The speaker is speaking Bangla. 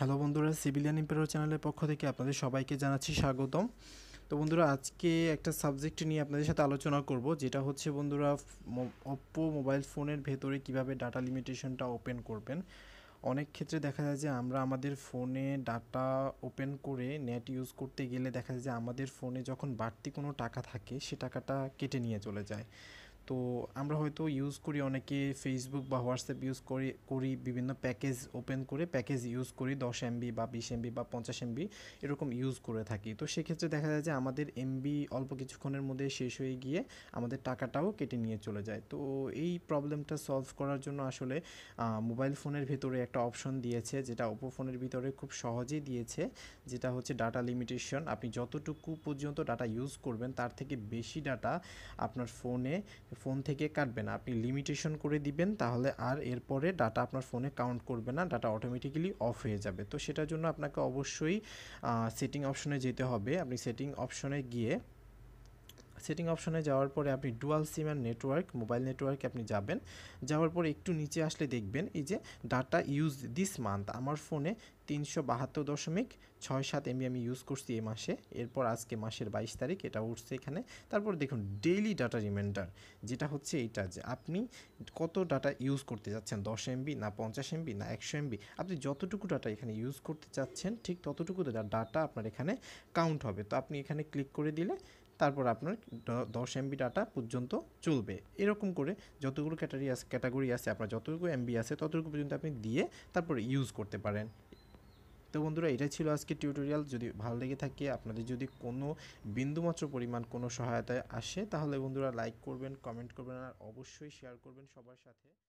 হ্যালো বন্ধুরা সিভিলিয়ান ইম্পেরো চ্যানেলের পক্ষ থেকে আপনাদের সবাইকে জানাচ্ছি স্বাগতম তো বন্ধুরা আজকে একটা সাবজেক্ট নিয়ে আপনাদের সাথে আলোচনা করব যেটা হচ্ছে বন্ধুরা অপ্পো মোবাইল ফোনের ভেতরে কিভাবে ডাটা লিমিটেশনটা ওপেন করবেন অনেক ক্ষেত্রে দেখা যায় যে আমরা আমাদের ফোনে ডাটা ওপেন করে নেট ইউজ করতে গেলে দেখা যায় যে আমাদের ফোনে যখন বাড়তি কোনো টাকা থাকে সে টাকাটা কেটে নিয়ে চলে যায় তো আমরা হয়তো ইউজ করি অনেকে ফেসবুক বা হোয়াটসঅ্যাপ ইউজ করি করি বিভিন্ন প্যাকেজ ওপেন করে প্যাকেজ ইউজ করি দশ এমবি বা বিশ এমবি বা পঞ্চাশ এমবি এরকম ইউজ করে থাকি তো সেক্ষেত্রে দেখা যায় যে আমাদের এমবি অল্প কিছুক্ষণের মধ্যে শেষ হয়ে গিয়ে আমাদের টাকাটাও কেটে নিয়ে চলে যায় তো এই প্রবলেমটা সলভ করার জন্য আসলে মোবাইল ফোনের ভিতরে একটা অপশন দিয়েছে যেটা ওপো ফোনের ভিতরে খুব সহজেই দিয়েছে যেটা হচ্ছে ডাটা লিমিটেশন আপনি যতটুকু পর্যন্ত ডাটা ইউজ করবেন তার থেকে বেশি ডাটা আপনার ফোনে ফোন থেকে কাটবে না আপনি লিমিটেশন করে দিবেন তাহলে আর এরপরে ডাটা আপনার ফোনে কাউন্ট করবে না ডাটা অটোমেটিক্যালি অফ হয়ে যাবে তো সেটার জন্য আপনাকে অবশ্যই সেটিং অপশনে যেতে হবে আপনি সেটিং অপশনে গিয়ে সেটিং অপশনে যাওয়ার পরে আপনি dual SIM and network mobile নেটওয়ার্কে আপনি যাবেন যাওয়ার পরে একটু নিচে আসলে দেখবেন এই যে ডাটা ইউজ দিস মান্থ আমার ফোনে তিনশো বাহাত্তর দশমিক ছয় সাত এমবি আমি ইউজ করছি এ মাসে এরপর আজকে মাসের বাইশ তারিখ এটা উঠছে এখানে তারপর দেখুন ডেইলি ডাটা রিমাইন্ডার যেটা হচ্ছে এইটা যে আপনি কত ডাটা ইউজ করতে যাচ্ছেন দশ এমবি না পঞ্চাশ এমবি না একশো এমবি আপনি যতটুকু ডাটা এখানে ইউজ করতে চাচ্ছেন ঠিক ততটুকু ডাটা আপনার এখানে কাউন্ট হবে তো আপনি এখানে ক্লিক করে দিলে তারপর আপনার দশ এমবি ডাটা পর্যন্ত চলবে এরকম করে যতগুলো ক্যাটারি আছে ক্যাটাগরি আছে আপনার যতটুকু এমবি আছে ততটুকু পর্যন্ত আপনি দিয়ে তারপর ইউজ করতে পারেন তো বন্ধুরা এটাই ছিল আজকে টিউটোরিয়াল যদি ভালো লেগে থাকে আপনাদের যদি কোনো বিন্দুমাত্র পরিমাণ কোনো সহায়তায় আসে তাহলে বন্ধুরা লাইক করবেন কমেন্ট করবেন আর অবশ্যই শেয়ার করবেন সবার সাথে